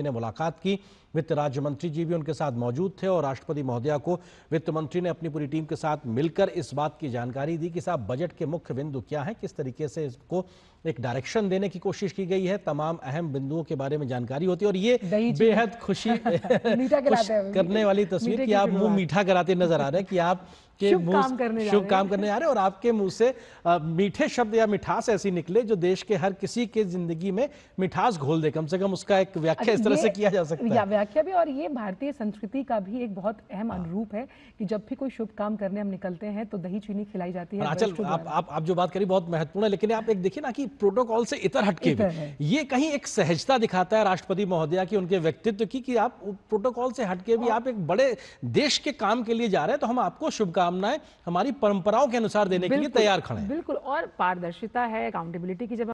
ने मुलाकात की वित्त राज्य मंत्री जी भी उनके साथ मौजूद थे और राष्ट्रपति महोदया को वित्त मंत्री ने अपनी पूरी टीम के साथ मिलकर इस बात की जानकारी दी कि साहब बजट के मुख्य बिंदु क्या है किस तरीके से इसको एक डायरेक्शन देने की कोशिश की गई है तमाम अहम बिंदुओं के बारे में जानकारी होती है और ये बेहद खुशी करने वाली तस्वीर की आप मुंह मीठा कराते नजर आ रहे हैं कि आप के मुंह काम करने शुभ काम करने जा रहे और आपके मुंह से मीठे शब्द या मिठास ऐसी निकले जो देश के हर किसी के जिंदगी में मिठास घोल दे कम से कम उसका एक व्याख्या इस तरह से किया जा सकता है व्याख्या भी और ये भारतीय संस्कृति का भी एक बहुत अहम हाँ। अनुरूप है कि जब भी कोई शुभ काम करने हम निकलते हैं तो दही चीनी खिलाई जाती है आचल हाँ, आप, आप आप जो बात करी बहुत महत्वपूर्ण है लेकिन आप एक देखिए ना कि प्रोटोकॉल से इतर हटके भी ये कहीं एक सहजता दिखाता है राष्ट्रपति महोदया की उनके व्यक्तित्व की कि आप प्रोटोकॉल से हटके भी हाँ। आप एक बड़े देश के काम के लिए जा रहे हैं तो हम आपको शुभकामना शुभकामनाएं हमारी परंपराओं के अनुसार देने के लिए तैयार खड़े बिल्कुल और पारदर्शिता है अकाउंटेबिलिटी की जब